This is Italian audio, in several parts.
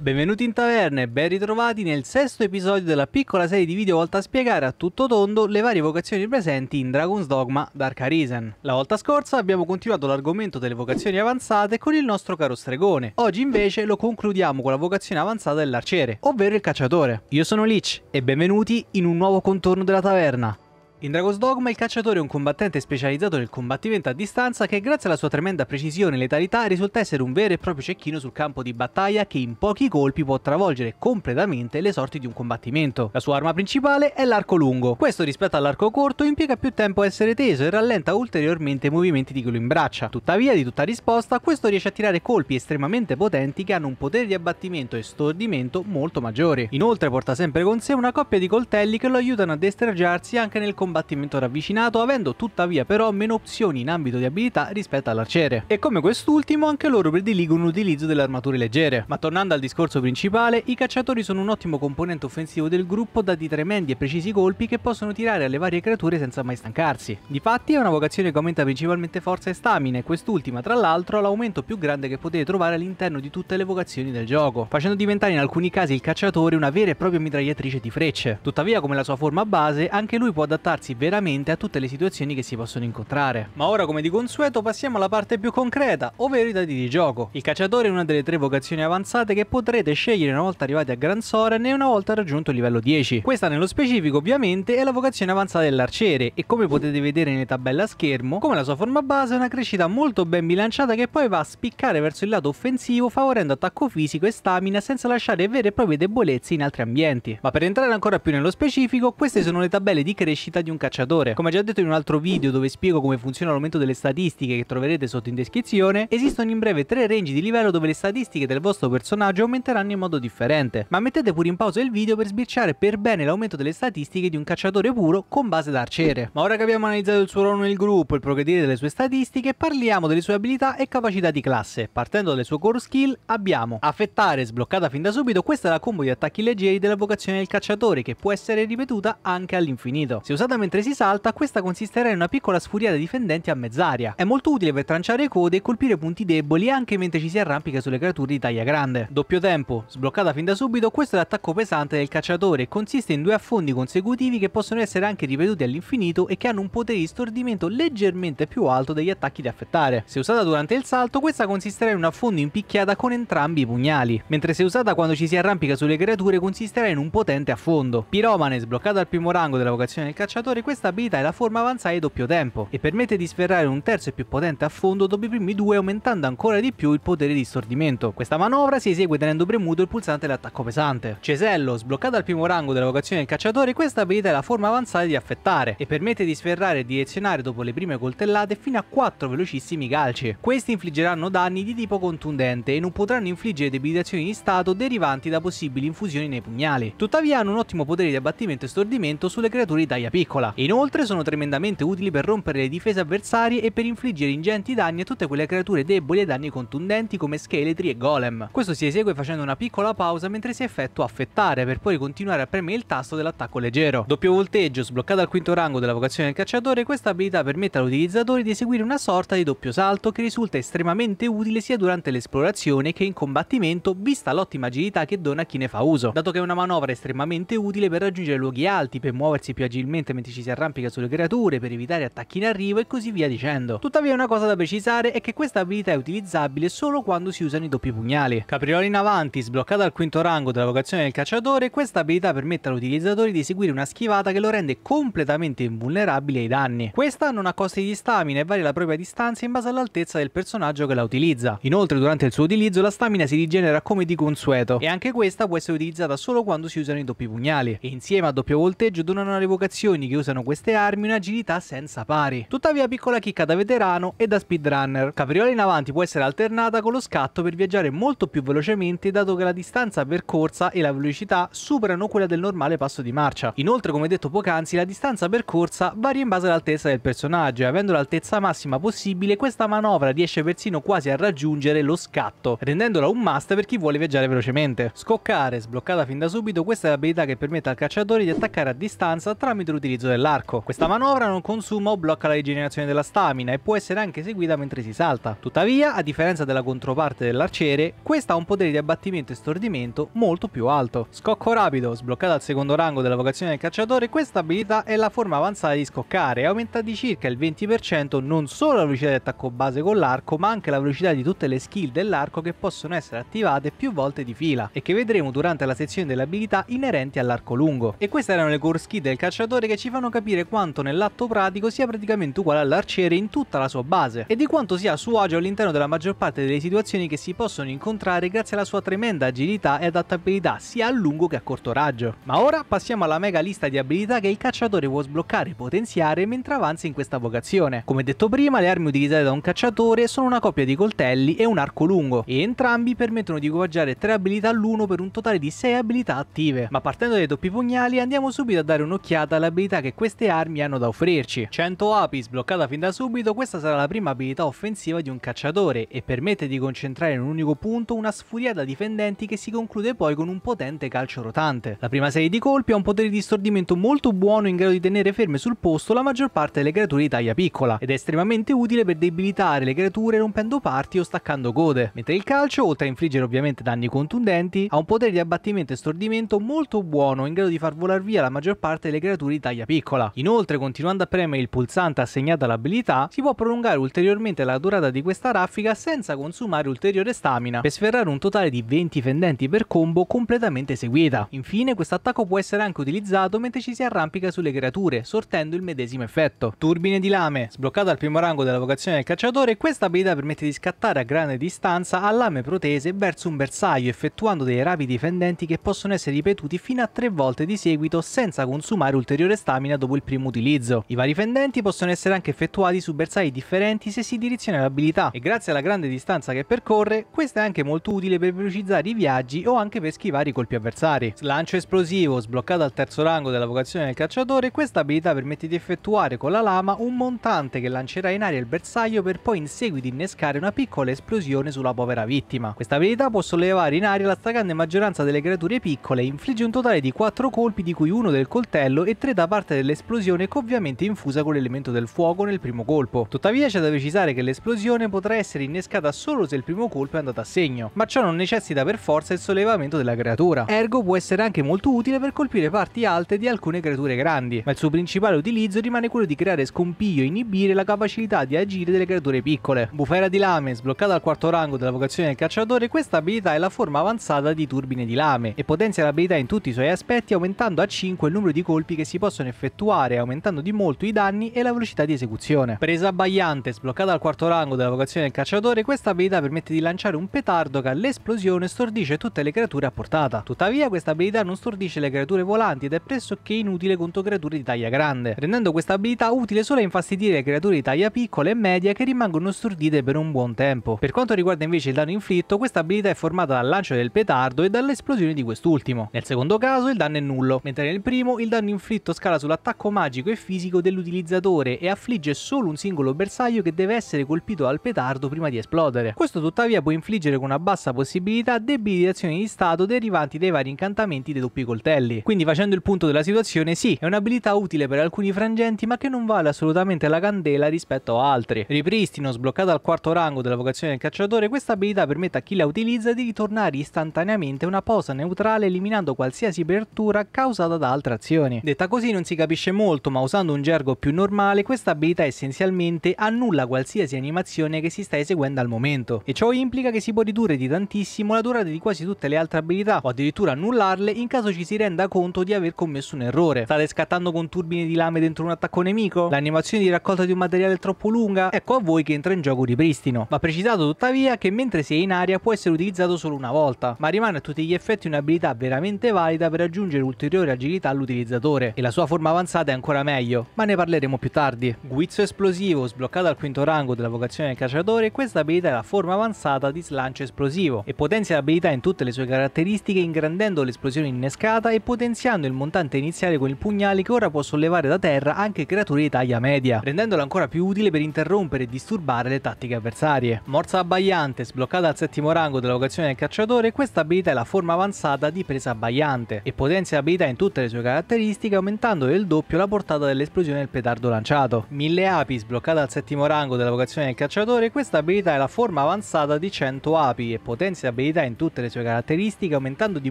Benvenuti in taverna e ben ritrovati nel sesto episodio della piccola serie di video volta a spiegare a tutto tondo le varie vocazioni presenti in Dragon's Dogma Dark Arisen. La volta scorsa abbiamo continuato l'argomento delle vocazioni avanzate con il nostro caro stregone, oggi invece lo concludiamo con la vocazione avanzata dell'arciere, ovvero il cacciatore. Io sono Lich e benvenuti in un nuovo contorno della taverna. In Dragon's Dogma il cacciatore è un combattente specializzato nel combattimento a distanza che grazie alla sua tremenda precisione e letalità risulta essere un vero e proprio cecchino sul campo di battaglia che in pochi colpi può travolgere completamente le sorti di un combattimento. La sua arma principale è l'arco lungo, questo rispetto all'arco corto impiega più tempo a essere teso e rallenta ulteriormente i movimenti di chi lo imbraccia. Tuttavia di tutta risposta questo riesce a tirare colpi estremamente potenti che hanno un potere di abbattimento e stordimento molto maggiore. Inoltre porta sempre con sé una coppia di coltelli che lo aiutano a destreggiarsi anche nel combattimento combattimento ravvicinato, avendo tuttavia però meno opzioni in ambito di abilità rispetto all'arciere. E come quest'ultimo anche loro prediligono l'utilizzo delle armature leggere. Ma tornando al discorso principale, i cacciatori sono un ottimo componente offensivo del gruppo dati tremendi e precisi colpi che possono tirare alle varie creature senza mai stancarsi. Difatti è una vocazione che aumenta principalmente forza e stamina e quest'ultima tra l'altro ha l'aumento più grande che potete trovare all'interno di tutte le vocazioni del gioco, facendo diventare in alcuni casi il cacciatore una vera e propria mitragliatrice di frecce. Tuttavia come la sua forma base anche lui può adattarsi adattarsi veramente a tutte le situazioni che si possono incontrare. Ma ora come di consueto passiamo alla parte più concreta, ovvero i dati di gioco. Il cacciatore è una delle tre vocazioni avanzate che potrete scegliere una volta arrivati a Grand Soren e una volta raggiunto il livello 10. Questa nello specifico ovviamente è la vocazione avanzata dell'arciere e come potete vedere nelle tabelle a schermo, come la sua forma base è una crescita molto ben bilanciata che poi va a spiccare verso il lato offensivo favorendo attacco fisico e stamina senza lasciare vere e proprie debolezze in altri ambienti. Ma per entrare ancora più nello specifico, queste sono le tabelle di crescita di di un cacciatore. Come già detto in un altro video dove spiego come funziona l'aumento delle statistiche che troverete sotto in descrizione, esistono in breve tre range di livello dove le statistiche del vostro personaggio aumenteranno in modo differente. Ma mettete pure in pausa il video per sbirciare per bene l'aumento delle statistiche di un cacciatore puro con base da arciere. Ma ora che abbiamo analizzato il suo ruolo nel gruppo, il progredire delle sue statistiche, parliamo delle sue abilità e capacità di classe. Partendo dalle sue core skill abbiamo affettare, sbloccata fin da subito, questa è la combo di attacchi leggeri della vocazione del cacciatore che può essere ripetuta anche all'infinito. Se usata mentre si salta, questa consisterà in una piccola sfuriata difendente a mezz'aria. È molto utile per tranciare code e colpire punti deboli anche mentre ci si arrampica sulle creature di taglia grande. Doppio tempo, sbloccata fin da subito, questo è l'attacco pesante del cacciatore e consiste in due affondi consecutivi che possono essere anche ripetuti all'infinito e che hanno un potere di stordimento leggermente più alto degli attacchi da affettare. Se usata durante il salto, questa consisterà in un affondo in picchiata con entrambi i pugnali, mentre se usata quando ci si arrampica sulle creature consisterà in un potente affondo. Piromane, sbloccata al primo rango della vocazione del cacciatore, giocatore questa abilità è la forma avanzata di doppio tempo e permette di sferrare un terzo e più potente a fondo dopo i primi due aumentando ancora di più il potere di stordimento. Questa manovra si esegue tenendo premuto il pulsante dell'attacco pesante. Cesello, sbloccato al primo rango della vocazione del cacciatore, questa abilità è la forma avanzata di affettare e permette di sferrare e direzionare dopo le prime coltellate fino a 4 velocissimi calci. Questi infliggeranno danni di tipo contundente e non potranno infliggere debilitazioni di stato derivanti da possibili infusioni nei pugnali. Tuttavia hanno un ottimo potere di abbattimento e stordimento sulle creature di taglia piccola piccola. Inoltre sono tremendamente utili per rompere le difese avversarie e per infliggere ingenti danni a tutte quelle creature deboli e danni contundenti come scheletri e golem. Questo si esegue facendo una piccola pausa mentre si effettua affettare per poi continuare a premere il tasto dell'attacco leggero. Doppio volteggio sbloccato al quinto rango della vocazione del cacciatore, questa abilità permette all'utilizzatore di eseguire una sorta di doppio salto che risulta estremamente utile sia durante l'esplorazione che in combattimento vista l'ottima agilità che dona a chi ne fa uso. Dato che è una manovra estremamente utile per raggiungere luoghi alti, per muoversi più agilmente mentre ci si arrampica sulle creature per evitare attacchi in arrivo e così via dicendo. Tuttavia una cosa da precisare è che questa abilità è utilizzabile solo quando si usano i doppi pugnali. Caprioli in avanti, sbloccata al quinto rango della vocazione del cacciatore, questa abilità permette all'utilizzatore di eseguire una schivata che lo rende completamente invulnerabile ai danni. Questa non ha costi di stamina e varia la propria distanza in base all'altezza del personaggio che la utilizza. Inoltre durante il suo utilizzo la stamina si rigenera come di consueto e anche questa può essere utilizzata solo quando si usano i doppi pugnali e insieme a doppio volteggio donano alle vocazioni che usano queste armi un'agilità senza pari. Tuttavia piccola chicca da veterano e da speedrunner. Capriola in avanti può essere alternata con lo scatto per viaggiare molto più velocemente dato che la distanza percorsa e la velocità superano quella del normale passo di marcia. Inoltre come detto poc'anzi la distanza percorsa varia in base all'altezza del personaggio e avendo l'altezza massima possibile questa manovra riesce persino quasi a raggiungere lo scatto rendendola un must per chi vuole viaggiare velocemente. Scoccare, sbloccata fin da subito, questa è l'abilità che permette al cacciatore di attaccare a distanza tramite l'utilizzo l'utilizzo dell'arco. Questa manovra non consuma o blocca la rigenerazione della stamina e può essere anche eseguita mentre si salta. Tuttavia, a differenza della controparte dell'arciere, questa ha un potere di abbattimento e stordimento molto più alto. Scocco rapido, sbloccata al secondo rango della vocazione del cacciatore, questa abilità è la forma avanzata di scoccare e aumenta di circa il 20% non solo la velocità di attacco base con l'arco, ma anche la velocità di tutte le skill dell'arco che possono essere attivate più volte di fila e che vedremo durante la sezione delle abilità inerenti all'arco lungo. E queste erano le core skill del cacciatore che ci ci fanno capire quanto nell'atto pratico sia praticamente uguale all'arciere in tutta la sua base e di quanto sia a suo agio all'interno della maggior parte delle situazioni che si possono incontrare grazie alla sua tremenda agilità e adattabilità sia a lungo che a corto raggio. Ma ora passiamo alla mega lista di abilità che il cacciatore può sbloccare e potenziare mentre avanza in questa vocazione. Come detto prima, le armi utilizzate da un cacciatore sono una coppia di coltelli e un arco lungo e entrambi permettono di equipaggiare 3 abilità all'uno per un totale di 6 abilità attive. Ma partendo dai doppi pugnali andiamo subito a dare un'occhiata alle abilità possibilità che queste armi hanno da offrirci. 100 api sbloccata fin da subito, questa sarà la prima abilità offensiva di un cacciatore e permette di concentrare in un unico punto una sfuriata difendenti che si conclude poi con un potente calcio rotante. La prima serie di colpi ha un potere di stordimento molto buono in grado di tenere ferme sul posto la maggior parte delle creature di taglia piccola ed è estremamente utile per debilitare le creature rompendo parti o staccando code, mentre il calcio, oltre a infliggere ovviamente danni contundenti, ha un potere di abbattimento e stordimento molto buono in grado di far volare via la maggior parte delle creature di taglia piccola. Inoltre, continuando a premere il pulsante assegnato all'abilità, si può prolungare ulteriormente la durata di questa raffica senza consumare ulteriore stamina, per sferrare un totale di 20 fendenti per combo completamente eseguita. Infine, questo attacco può essere anche utilizzato mentre ci si arrampica sulle creature, sortendo il medesimo effetto. Turbine di lame. Sbloccato al primo rango della vocazione del cacciatore, questa abilità permette di scattare a grande distanza a lame protese verso un bersaglio, effettuando dei rapidi fendenti che possono essere ripetuti fino a tre volte di seguito senza consumare ulteriore stamina lamina dopo il primo utilizzo. I vari fendenti possono essere anche effettuati su bersagli differenti se si direziona l'abilità e grazie alla grande distanza che percorre, questa è anche molto utile per velocizzare i viaggi o anche per schivare i colpi avversari. Slancio esplosivo, sbloccato al terzo rango della vocazione del cacciatore, questa abilità permette di effettuare con la lama un montante che lancerà in aria il bersaglio per poi in seguito innescare una piccola esplosione sulla povera vittima. Questa abilità può sollevare in aria la stragrande maggioranza delle creature piccole e infligge un totale di 4 colpi di cui uno del coltello e 3 da parte parte dell'esplosione che ovviamente è infusa con l'elemento del fuoco nel primo colpo. Tuttavia c'è da precisare che l'esplosione potrà essere innescata solo se il primo colpo è andato a segno, ma ciò non necessita per forza il sollevamento della creatura. Ergo può essere anche molto utile per colpire parti alte di alcune creature grandi, ma il suo principale utilizzo rimane quello di creare scompiglio e inibire la capacità di agire delle creature piccole. Bufera di lame, sbloccata al quarto rango della vocazione del cacciatore, questa abilità è la forma avanzata di turbine di lame e potenzia l'abilità in tutti i suoi aspetti aumentando a 5 il numero di colpi che si possono effettuare effettuare aumentando di molto i danni e la velocità di esecuzione. Presa abbagliante sbloccata al quarto rango della vocazione del cacciatore, questa abilità permette di lanciare un petardo che all'esplosione stordisce tutte le creature a portata. Tuttavia questa abilità non stordisce le creature volanti ed è pressoché inutile contro creature di taglia grande, rendendo questa abilità utile solo a infastidire le creature di taglia piccola e media che rimangono stordite per un buon tempo. Per quanto riguarda invece il danno inflitto, questa abilità è formata dal lancio del petardo e dall'esplosione di quest'ultimo. Nel secondo caso il danno è nullo, mentre nel primo il danno inflitto scala sull'attacco magico e fisico dell'utilizzatore e affligge solo un singolo bersaglio che deve essere colpito al petardo prima di esplodere. Questo tuttavia può infliggere con una bassa possibilità debilitazioni di stato derivanti dai vari incantamenti dei doppi coltelli. Quindi facendo il punto della situazione sì, è un'abilità utile per alcuni frangenti ma che non vale assolutamente la candela rispetto a altri. Ripristino sbloccato al quarto rango della vocazione del cacciatore, questa abilità permette a chi la utilizza di ritornare istantaneamente a una posa neutrale eliminando qualsiasi apertura causata da altre azioni. Detta così non si capisce molto, ma usando un gergo più normale, questa abilità essenzialmente annulla qualsiasi animazione che si sta eseguendo al momento. E ciò implica che si può ridurre di tantissimo la durata di quasi tutte le altre abilità, o addirittura annullarle in caso ci si renda conto di aver commesso un errore. State scattando con turbine di lame dentro un attacco nemico? L'animazione di raccolta di un materiale è troppo lunga? Ecco a voi che entra in gioco ripristino. Va precisato tuttavia che mentre si è in aria può essere utilizzato solo una volta, ma rimane a tutti gli effetti un'abilità veramente valida per aggiungere ulteriore agilità all'utilizzatore e la sua forza forma avanzata è ancora meglio, ma ne parleremo più tardi. Guizzo esplosivo, sbloccato al quinto rango della vocazione del cacciatore, questa abilità è la forma avanzata di slancio esplosivo e potenzia l'abilità in tutte le sue caratteristiche ingrandendo l'esplosione innescata e potenziando il montante iniziale con il pugnale che ora può sollevare da terra anche creature di taglia media, rendendola ancora più utile per interrompere e disturbare le tattiche avversarie. Morsa abbagliante, sbloccata al settimo rango della vocazione del cacciatore, questa abilità è la forma avanzata di presa abbagliante e potenzia l'abilità in tutte le sue caratteristiche aumentando del doppio la portata dell'esplosione del petardo lanciato. Mille api sbloccata al settimo rango della vocazione del cacciatore, questa abilità è la forma avanzata di 100 api e potenzia abilità in tutte le sue caratteristiche aumentando di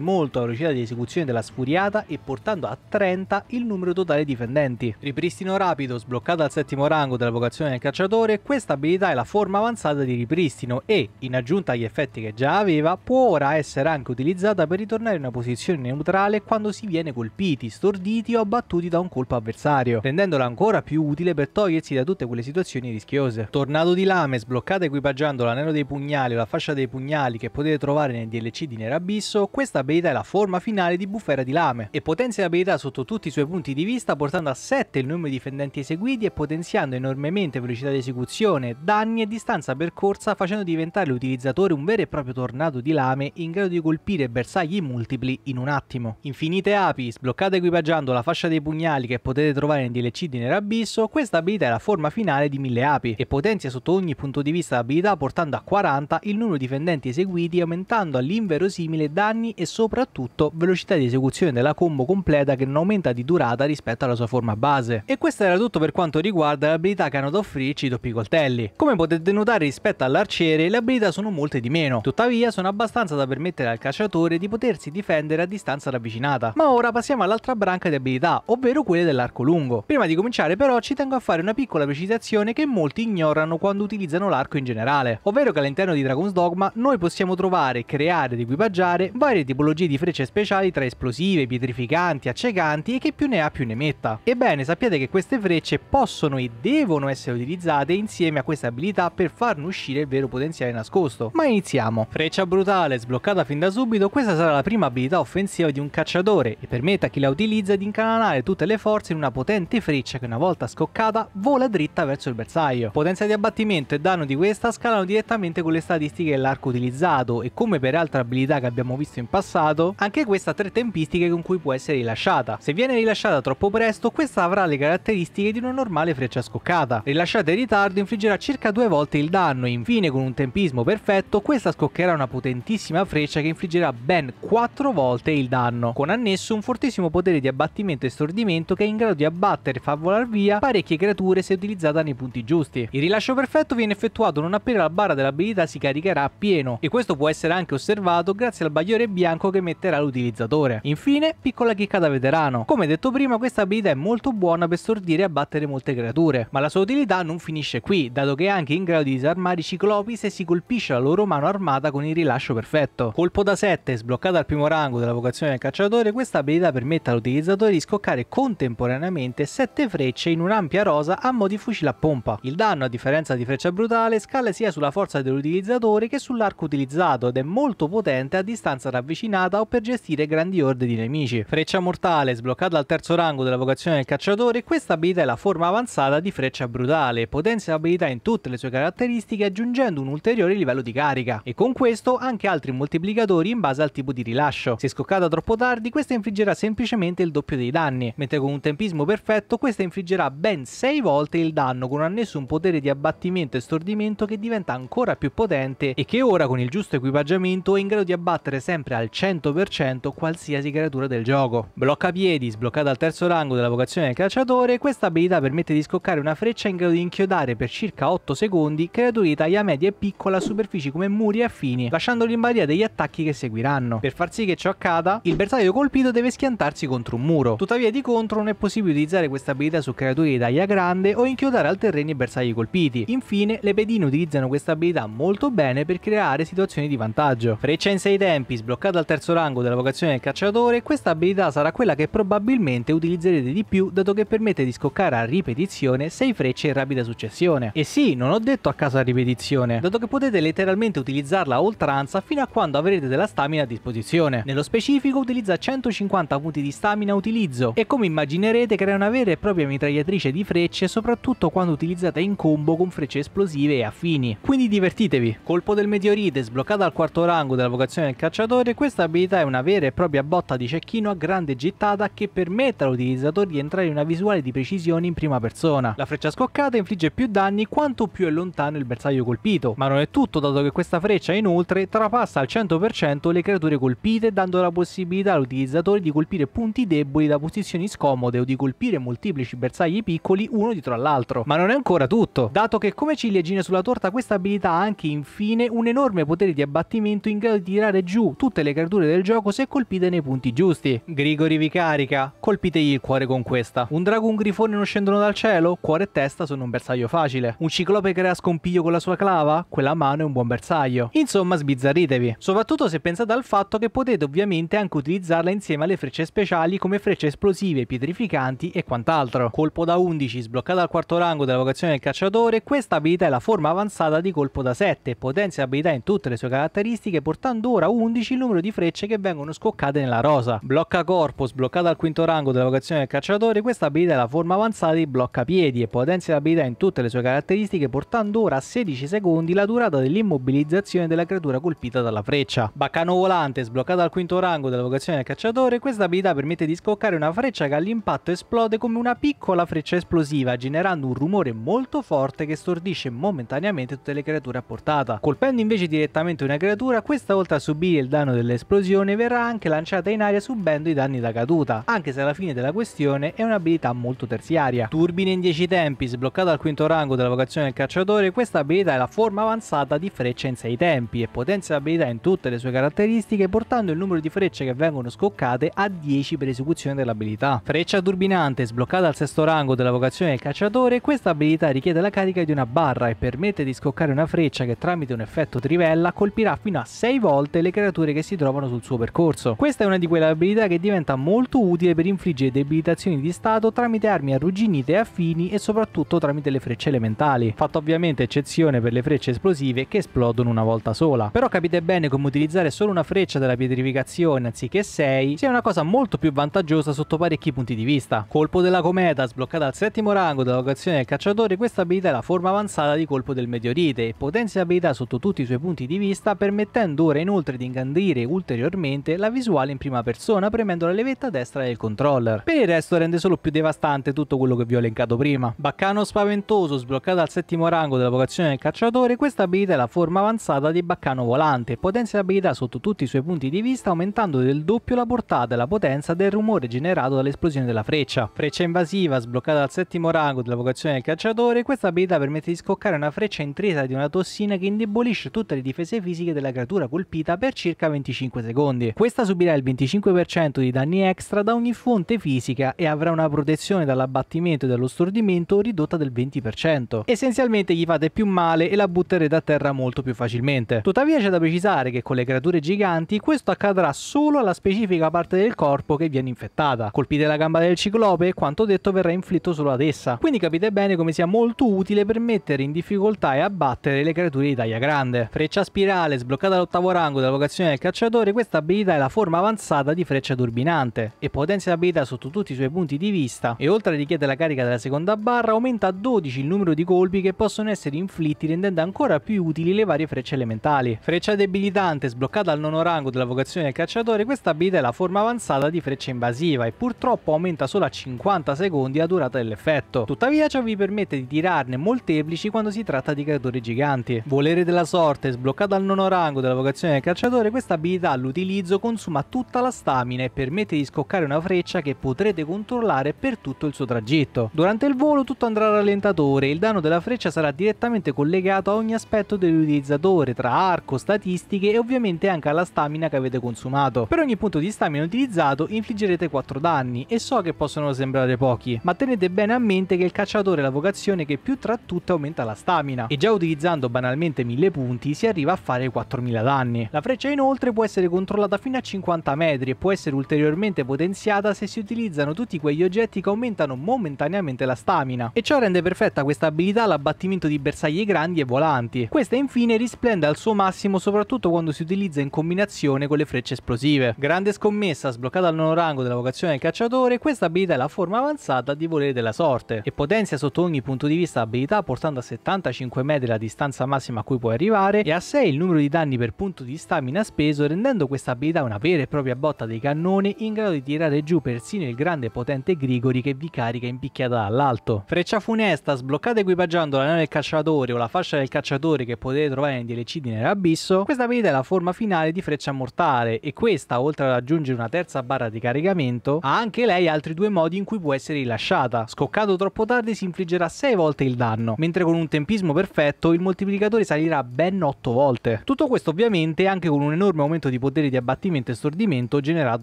molto la velocità di esecuzione della sfuriata e portando a 30 il numero totale di difendenti. Ripristino rapido sbloccata al settimo rango della vocazione del cacciatore, questa abilità è la forma avanzata di ripristino e, in aggiunta agli effetti che già aveva, può ora essere anche utilizzata per ritornare in una posizione neutrale quando si viene colpiti, storditi o abbattuti colpiti da un colpo avversario, rendendola ancora più utile per togliersi da tutte quelle situazioni rischiose. Tornado di lame, sbloccata equipaggiando l'anello dei pugnali o la fascia dei pugnali che potete trovare nel DLC di Nerabisso, questa abilità è la forma finale di bufera di lame e potenzia l'abilità sotto tutti i suoi punti di vista portando a 7 il numero di difendenti eseguiti e potenziando enormemente velocità di esecuzione, danni e distanza percorsa facendo diventare l'utilizzatore un vero e proprio tornado di lame in grado di colpire bersagli multipli in un attimo. Infinite api, sbloccata equipaggiando la fascia dei pugnali pugnali che potete trovare in DLC di Nerabisso, questa abilità è la forma finale di 1000 api e potenzia sotto ogni punto di vista l'abilità portando a 40 il numero di fendenti eseguiti aumentando all'inverosimile danni e soprattutto velocità di esecuzione della combo completa che non aumenta di durata rispetto alla sua forma base. E questo era tutto per quanto riguarda le abilità che hanno da offrirci i doppi coltelli. Come potete notare rispetto all'arciere le abilità sono molte di meno, tuttavia sono abbastanza da permettere al cacciatore di potersi difendere a distanza ravvicinata. Ma ora passiamo all'altra branca di abilità, ovvero ovvero quelle dell'arco lungo. Prima di cominciare però ci tengo a fare una piccola precisazione che molti ignorano quando utilizzano l'arco in generale, ovvero che all'interno di Dragon's Dogma noi possiamo trovare, creare ed equipaggiare varie tipologie di frecce speciali tra esplosive, pietrificanti, accecanti e che più ne ha più ne metta. Ebbene sappiate che queste frecce possono e devono essere utilizzate insieme a questa abilità per farne uscire il vero potenziale nascosto. Ma iniziamo. Freccia brutale, sbloccata fin da subito, questa sarà la prima abilità offensiva di un cacciatore e permette a chi la utilizza di incanalare tutti tutte le forze in una potente freccia che una volta scoccata vola dritta verso il bersaglio. Potenza di abbattimento e danno di questa scalano direttamente con le statistiche dell'arco utilizzato e come per altre abilità che abbiamo visto in passato, anche questa ha tre tempistiche con cui può essere rilasciata. Se viene rilasciata troppo presto, questa avrà le caratteristiche di una normale freccia scoccata. Rilasciata in ritardo infliggerà circa due volte il danno e infine con un tempismo perfetto questa scoccherà una potentissima freccia che infliggerà ben quattro volte il danno, con annesso un fortissimo potere di abbattimento e bombardamento che è in grado di abbattere e far volare via parecchie creature se utilizzata nei punti giusti. Il rilascio perfetto viene effettuato non appena la barra dell'abilità si caricherà a pieno e questo può essere anche osservato grazie al bagliore bianco che metterà l'utilizzatore. Infine, piccola chicca da veterano. Come detto prima, questa abilità è molto buona per stordire e abbattere molte creature, ma la sua utilità non finisce qui, dato che è anche in grado di disarmare i ciclopi se si colpisce la loro mano armata con il rilascio perfetto. Colpo da 7, sbloccata al primo rango della vocazione del cacciatore, questa abilità permette all'utilizzatore di scoccare contemporaneamente 7 frecce in un'ampia rosa a mo' di fucile a pompa. Il danno, a differenza di freccia brutale, scala sia sulla forza dell'utilizzatore che sull'arco utilizzato ed è molto potente a distanza ravvicinata o per gestire grandi orde di nemici. Freccia mortale, sbloccata al terzo rango della vocazione del cacciatore, questa abilità è la forma avanzata di freccia brutale, potenzia l'abilità in tutte le sue caratteristiche aggiungendo un ulteriore livello di carica e con questo anche altri moltiplicatori in base al tipo di rilascio. Se scoccata troppo tardi questa infliggerà semplicemente il doppio dei danni mentre con un tempismo perfetto questa infliggerà ben 6 volte il danno con annesso un potere di abbattimento e stordimento che diventa ancora più potente e che ora con il giusto equipaggiamento è in grado di abbattere sempre al 100% qualsiasi creatura del gioco. Blocca piedi, sbloccata al terzo rango della vocazione del cacciatore, questa abilità permette di scoccare una freccia in grado di inchiodare per circa 8 secondi creature di taglia media e piccola a superfici come muri e affini, lasciandoli in balia degli attacchi che seguiranno. Per far sì che ciò accada, il bersaglio colpito deve schiantarsi contro un muro. Tuttavia di contro non è possibile utilizzare questa abilità su creature di taglia grande o inchiodare al terreno i bersagli colpiti. Infine, le pedine utilizzano questa abilità molto bene per creare situazioni di vantaggio. Freccia in 6 tempi, sbloccata al terzo rango della vocazione del cacciatore, questa abilità sarà quella che probabilmente utilizzerete di più dato che permette di scoccare a ripetizione 6 frecce in rapida successione. E sì, non ho detto a caso a ripetizione, dato che potete letteralmente utilizzarla a oltranza fino a quando avrete della stamina a disposizione. Nello specifico utilizza 150 punti di stamina utilizzo e con come immaginerete crea una vera e propria mitragliatrice di frecce soprattutto quando utilizzata in combo con frecce esplosive e affini. Quindi divertitevi, colpo del meteorite sbloccato al quarto rango della vocazione del cacciatore, questa abilità è una vera e propria botta di cecchino a grande gittata che permette all'utilizzatore di entrare in una visuale di precisione in prima persona. La freccia scoccata infligge più danni quanto più è lontano il bersaglio colpito, ma non è tutto dato che questa freccia inoltre trapassa al 100% le creature colpite dando la possibilità all'utilizzatore di colpire punti deboli da posizioni azioni scomode o di colpire molteplici bersagli piccoli uno dietro all'altro. Ma non è ancora tutto, dato che come ciliegina sulla torta questa abilità ha anche infine un enorme potere di abbattimento in grado di tirare giù tutte le creature del gioco se colpite nei punti giusti. Grigori vi carica, colpitegli il cuore con questa. Un drago e un grifone non scendono dal cielo? Cuore e testa sono un bersaglio facile. Un ciclope crea scompiglio con la sua clava? Quella mano è un buon bersaglio. Insomma sbizzarritevi, soprattutto se pensate al fatto che potete ovviamente anche utilizzarla insieme alle frecce speciali come frecce esplosive esplosive, pietrificanti e quant'altro. Colpo da 11, sbloccata al quarto rango della vocazione del cacciatore, questa abilità è la forma avanzata di colpo da 7, potenzia abilità in tutte le sue caratteristiche portando ora 11 il numero di frecce che vengono scoccate nella rosa. Blocca corpo, sbloccata al quinto rango della vocazione del cacciatore, questa abilità è la forma avanzata di blocca piedi e potenzia abilità in tutte le sue caratteristiche portando ora a 16 secondi la durata dell'immobilizzazione della creatura colpita dalla freccia. Baccano volante, sbloccata al quinto rango della vocazione del cacciatore, questa abilità permette di scoccare una freccia che all'impatto esplode come una piccola freccia esplosiva, generando un rumore molto forte che stordisce momentaneamente tutte le creature a portata. Colpendo invece direttamente una creatura, questa volta a subire il danno dell'esplosione verrà anche lanciata in aria subendo i danni da caduta, anche se alla fine della questione è un'abilità molto terziaria. Turbine in 10 tempi, sbloccata al quinto rango della vocazione del cacciatore, questa abilità è la forma avanzata di freccia in 6 tempi e potenzia l'abilità in tutte le sue caratteristiche portando il numero di frecce che vengono scoccate a 10 per esecuzione dell'abilità abilità. Freccia turbinante sbloccata al sesto rango della vocazione del cacciatore, questa abilità richiede la carica di una barra e permette di scoccare una freccia che tramite un effetto trivella colpirà fino a 6 volte le creature che si trovano sul suo percorso. Questa è una di quelle abilità che diventa molto utile per infliggere debilitazioni di stato tramite armi arrugginite e affini e soprattutto tramite le frecce elementali, fatta ovviamente eccezione per le frecce esplosive che esplodono una volta sola. Però capite bene come utilizzare solo una freccia della pietrificazione anziché 6 sia una cosa molto più vantaggiosa sotto parecchi parecchi punti di vista. Colpo della cometa, sbloccata al settimo rango della vocazione del cacciatore, questa abilità è la forma avanzata di colpo del meteorite e potenzia abilità sotto tutti i suoi punti di vista permettendo ora inoltre di ingandire ulteriormente la visuale in prima persona premendo la levetta destra del controller. Per il resto rende solo più devastante tutto quello che vi ho elencato prima. Baccano spaventoso, sbloccata al settimo rango della vocazione del cacciatore, questa abilità è la forma avanzata di baccano volante e potenzia abilità sotto tutti i suoi punti di vista aumentando del doppio la portata e la potenza del rumore generato dalle l'esplosione della freccia. Freccia invasiva, sbloccata al settimo rango della vocazione del cacciatore, questa abilità permette di scoccare una freccia intresa di una tossina che indebolisce tutte le difese fisiche della creatura colpita per circa 25 secondi. Questa subirà il 25% di danni extra da ogni fonte fisica e avrà una protezione dall'abbattimento e dallo stordimento ridotta del 20%. Essenzialmente gli fate più male e la butterete a terra molto più facilmente. Tuttavia c'è da precisare che con le creature giganti questo accadrà solo alla specifica parte del corpo che viene infettata, colpita della gamba del ciclope e quanto detto verrà inflitto solo ad essa. Quindi capite bene come sia molto utile per mettere in difficoltà e abbattere le creature di taglia grande. Freccia spirale, sbloccata all'ottavo rango della vocazione del cacciatore, questa abilità è la forma avanzata di freccia turbinante e potenzia l'abilità sotto tutti i suoi punti di vista e oltre a richiedere la carica della seconda barra aumenta a 12 il numero di colpi che possono essere inflitti rendendo ancora più utili le varie frecce elementali. Freccia debilitante, sbloccata al nono rango della vocazione del cacciatore, questa abilità è la forma avanzata di freccia invasiva e purtroppo purtroppo aumenta solo a 50 secondi la durata dell'effetto. Tuttavia ciò vi permette di tirarne molteplici quando si tratta di creatori giganti. Volere della sorte, sbloccato al nono rango della vocazione del cacciatore, questa abilità all'utilizzo consuma tutta la stamina e permette di scoccare una freccia che potrete controllare per tutto il suo tragitto. Durante il volo tutto andrà rallentatore e il danno della freccia sarà direttamente collegato a ogni aspetto dell'utilizzatore, tra arco, statistiche e ovviamente anche alla stamina che avete consumato. Per ogni punto di stamina utilizzato infliggerete 4 danni milioni e so che possono sembrare pochi, ma tenete bene a mente che il cacciatore è la vocazione che più tra tutte aumenta la stamina e già utilizzando banalmente 1000 punti si arriva a fare 4000 danni. La freccia inoltre può essere controllata fino a 50 metri e può essere ulteriormente potenziata se si utilizzano tutti quegli oggetti che aumentano momentaneamente la stamina e ciò rende perfetta questa abilità all'abbattimento di bersagli grandi e volanti. Questa infine risplende al suo massimo soprattutto quando si utilizza in combinazione con le frecce esplosive. Grande scommessa sbloccata al nono rango della vocazione del cacciatore giocatore, questa abilità è la forma avanzata di volere della sorte e potenzia sotto ogni punto di vista l'abilità portando a 75 metri la distanza massima a cui puoi arrivare e a 6 il numero di danni per punto di stamina speso rendendo questa abilità una vera e propria botta dei cannoni in grado di tirare giù persino il grande e potente Grigori che vi carica in picchiata dall'alto. Freccia funesta, sbloccata equipaggiando la nave del cacciatore o la fascia del cacciatore che potete trovare nei DLC di Nerabisso, questa abilità è la forma finale di freccia mortale e questa oltre a raggiungere una terza barra di caricamento ha anche anche lei ha altri due modi in cui può essere rilasciata. Scoccato troppo tardi si infliggerà 6 volte il danno, mentre con un tempismo perfetto il moltiplicatore salirà ben 8 volte. Tutto questo ovviamente anche con un enorme aumento di potere di abbattimento e stordimento generato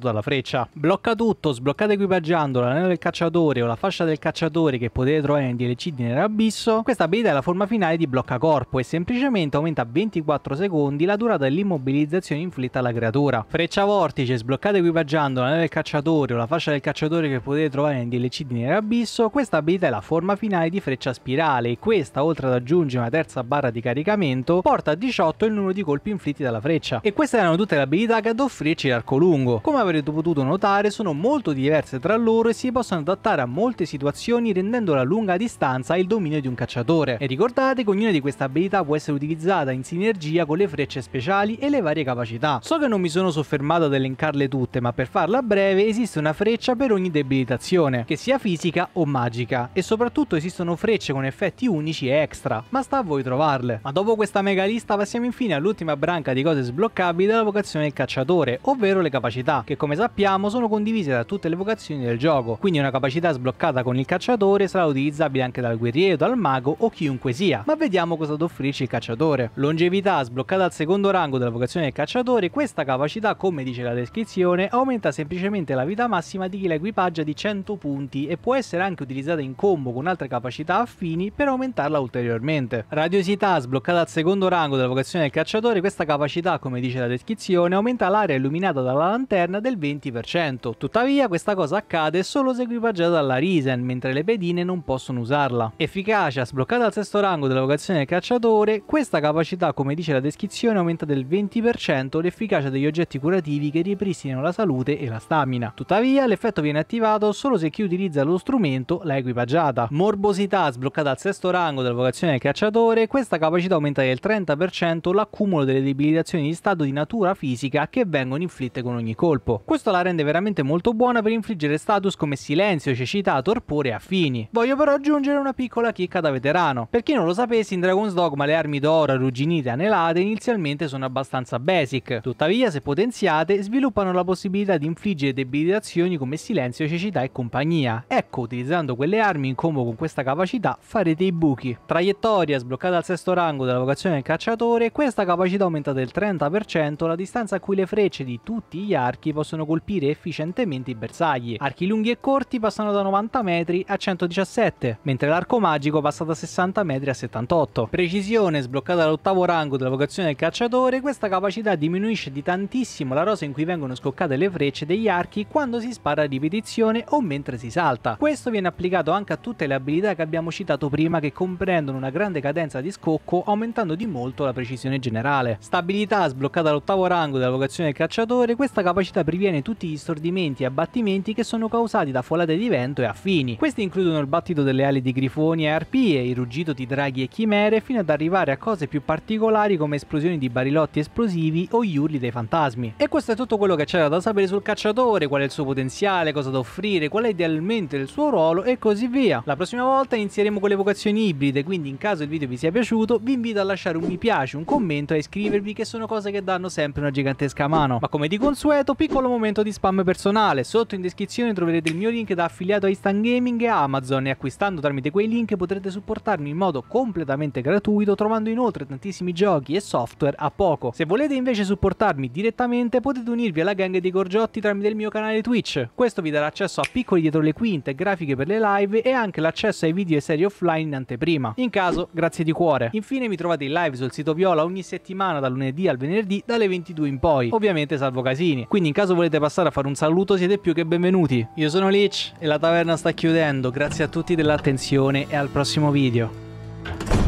dalla freccia. Blocca tutto, sbloccate equipaggiando l'anello del cacciatore o la fascia del cacciatore che potete trovare in DLC di Nerabisso, questa abilità è la forma finale di blocca corpo e semplicemente aumenta a 24 secondi la durata dell'immobilizzazione inflitta alla creatura. Freccia vortice, sbloccate equipaggiando l'anello del cacciatore o la fascia del cacciatore che potete trovare nel DLC di Nero Abisso, questa abilità è la forma finale di freccia spirale e questa, oltre ad aggiungere una terza barra di caricamento, porta a 18 il numero di colpi inflitti dalla freccia. E queste erano tutte le abilità che ad offrirci l'arco lungo. Come avrete potuto notare, sono molto diverse tra loro e si possono adattare a molte situazioni rendendo la lunga distanza il dominio di un cacciatore. E ricordate che ognuna di queste abilità può essere utilizzata in sinergia con le frecce speciali e le varie capacità. So che non mi sono soffermato ad elencarle tutte, ma per farla breve esiste una freccia freccia per ogni debilitazione, che sia fisica o magica, e soprattutto esistono frecce con effetti unici e extra, ma sta a voi trovarle. Ma dopo questa mega lista passiamo infine all'ultima branca di cose sbloccabili della vocazione del cacciatore, ovvero le capacità, che come sappiamo sono condivise da tutte le vocazioni del gioco, quindi una capacità sbloccata con il cacciatore sarà utilizzabile anche dal guerriero, dal mago o chiunque sia, ma vediamo cosa ad offrirci il cacciatore. Longevità sbloccata al secondo rango della vocazione del cacciatore, questa capacità come dice la descrizione aumenta semplicemente la vita massima di pratica l'equipaggio di 100 punti e può essere anche utilizzata in combo con altre capacità affini per aumentarla ulteriormente. Radiosità sbloccata al secondo rango della vocazione del cacciatore, questa capacità, come dice la descrizione, aumenta l'area illuminata dalla lanterna del 20%. Tuttavia questa cosa accade solo se equipaggiata dalla Risen, mentre le pedine non possono usarla. Efficacia sbloccata al sesto rango della vocazione del cacciatore, questa capacità, come dice la descrizione, aumenta del 20% l'efficacia degli oggetti curativi che ripristinano la salute e la stamina. Tuttavia l'effetto l'effetto viene attivato solo se chi utilizza lo strumento l'ha equipaggiata. Morbosità sbloccata al sesto rango della vocazione del cacciatore, questa capacità aumenta del 30% l'accumulo delle debilitazioni di stato di natura fisica che vengono inflitte con ogni colpo. Questo la rende veramente molto buona per infliggere status come silenzio, cecità, torpore e affini. Voglio però aggiungere una piccola chicca da veterano. Per chi non lo sapesse, in Dragon's Dogma le armi d'oro, arrugginite e anelate inizialmente sono abbastanza basic, tuttavia se potenziate sviluppano la possibilità di infliggere debilitazioni come armi, silenzio, cecità e compagnia. Ecco, utilizzando quelle armi in combo con questa capacità farete i buchi. Traiettoria sbloccata al sesto rango della vocazione del cacciatore, questa capacità aumenta del 30% la distanza a cui le frecce di tutti gli archi possono colpire efficientemente i bersagli. Archi lunghi e corti passano da 90 metri a 117, mentre l'arco magico passa da 60 metri a 78. Precisione sbloccata all'ottavo rango della vocazione del cacciatore, questa capacità diminuisce di tantissimo la rosa in cui vengono scoccate le frecce degli archi quando si spara la ripetizione o mentre si salta. Questo viene applicato anche a tutte le abilità che abbiamo citato prima che comprendono una grande cadenza di scocco aumentando di molto la precisione generale. Stabilità sbloccata all'ottavo rango della vocazione del cacciatore, questa capacità previene tutti gli stordimenti e abbattimenti che sono causati da folate di vento e affini. Questi includono il battito delle ali di grifoni e arpie, il ruggito di draghi e chimere, fino ad arrivare a cose più particolari come esplosioni di barilotti esplosivi o gli urli dei fantasmi. E questo è tutto quello che c'era da sapere sul cacciatore, qual è il suo potenziale, materiale, cosa da offrire, qual è idealmente il suo ruolo e così via. La prossima volta inizieremo con le vocazioni ibride, quindi in caso il video vi sia piaciuto vi invito a lasciare un mi piace, un commento e a iscrivervi che sono cose che danno sempre una gigantesca mano. Ma come di consueto, piccolo momento di spam personale, sotto in descrizione troverete il mio link da affiliato a Instant Gaming e Amazon e acquistando tramite quei link potrete supportarmi in modo completamente gratuito trovando inoltre tantissimi giochi e software a poco. Se volete invece supportarmi direttamente potete unirvi alla gang dei Gorgiotti tramite il mio canale Twitch. Questo vi darà accesso a piccoli dietro le quinte, grafiche per le live e anche l'accesso ai video e serie offline in anteprima. In caso, grazie di cuore. Infine mi trovate in live sul sito Viola ogni settimana da lunedì al venerdì dalle 22 in poi, ovviamente salvo casini. Quindi in caso volete passare a fare un saluto siete più che benvenuti. Io sono Lich e la taverna sta chiudendo, grazie a tutti dell'attenzione e al prossimo video.